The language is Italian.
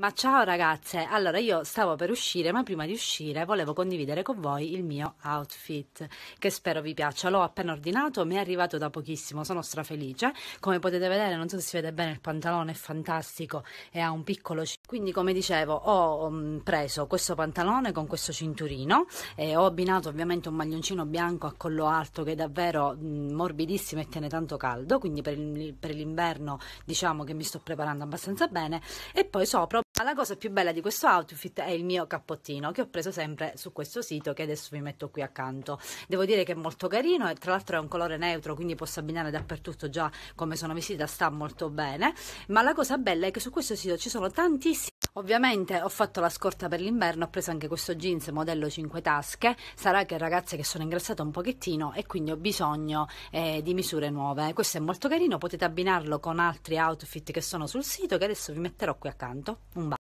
Ma ciao ragazze, allora io stavo per uscire, ma prima di uscire volevo condividere con voi il mio outfit, che spero vi piaccia. L'ho appena ordinato, mi è arrivato da pochissimo, sono strafelice. Come potete vedere, non so se si vede bene il pantalone, è fantastico e ha un piccolo... cinturino. Quindi come dicevo, ho mh, mm, preso questo pantalone con questo cinturino e ho abbinato ovviamente un maglioncino bianco a collo alto che è davvero mh, mm, morbidissimo e tiene tanto caldo, quindi per, il, per l'inverno diciamo che mi sto preparando abbastanza bene e poi sopra ma ah, la cosa più bella di questo outfit è il mio cappottino che ho preso sempre su questo sito che adesso vi metto qui accanto. Devo dire che è molto carino e tra l'altro è un colore neutro quindi posso abbinare dappertutto già come sono vestita sta molto bene. Ma la cosa bella è che su questo sito ci sono tantissimi Ovviamente ho fatto la scorta per l'inverno, ho preso anche questo jeans modello 5 tasche, sarà che ragazze che sono ingrassate un pochettino e quindi ho bisogno eh, di misure nuove. Questo è molto carino, potete abbinarlo con altri outfit che sono sul sito che adesso vi metterò qui accanto. Un bacio.